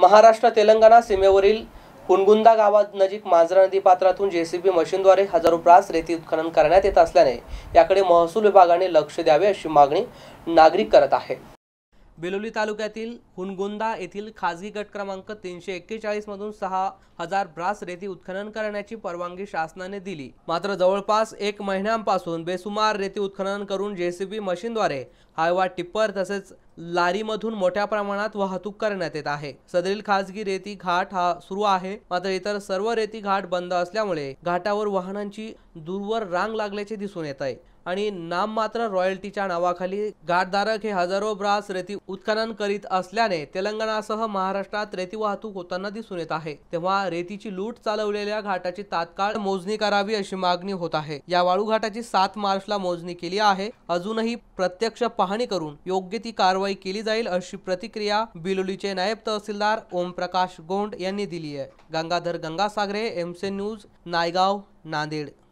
महाराष्ट्र तेलंगणा सीमेवरील हुनगुंदा गावात नजीक मांजरा नदी पात्रातून जेसीबी मशीनद्वारे हजारो प्रास रेती उत्खनन करण्यात येत असल्याने याकडे महसूल विभागाने लक्ष द्यावे अशी मागणी नागरिक करत आहे बेलोली तालुक्यातील हुनगुंदा येथील खाजगी गट क्रमांक तीनशे एक्केचाळीसमधून सहा हजार ब्रास रेती उत्खनन करण्याची परवानगी शासनाने दिली मात्र जवळपास एक महिन्यांपासून बेसुमार रेती उत्खनन करून जेसीबी मशीनद्वारे हायवा टिप्पर तसेच लारीमधून मोठ्या प्रमाणात वाहतूक करण्यात येत आहे सदरील खासगी रेती घाट हा सुरू आहे मात्र इतर सर्व रेती घाट बंद असल्यामुळे घाटावर वाहनांची दूरवर रांग लागल्याचे दिसून येत आहे आणि मात्र रॉयल्टीच्या नावाखाली घाटधारक हे हजारो ब्रास रेती उत्खनन करीत असल्याने तेलंगणासह महाराष्ट्रात रेती वाहतूक होताना दिसून येत आहे तेव्हा रेतीची लूट चालवलेल्या घाटाची तात्काळ मोजणी करावी अशी मागणी होत आहे या वाळू घाटाची सात मार्चला मोजणी केली आहे अजूनही प्रत्यक्ष पाहणी करून योग्य ती कार कारवाई केली जाईल अशी प्रतिक्रिया बिलोलीचे नायब तहसीलदार ओमप्रकाश गोंड यांनी दिली आहे गंगाधर गंगासागरे सी न्यूज नायगाव नांदेड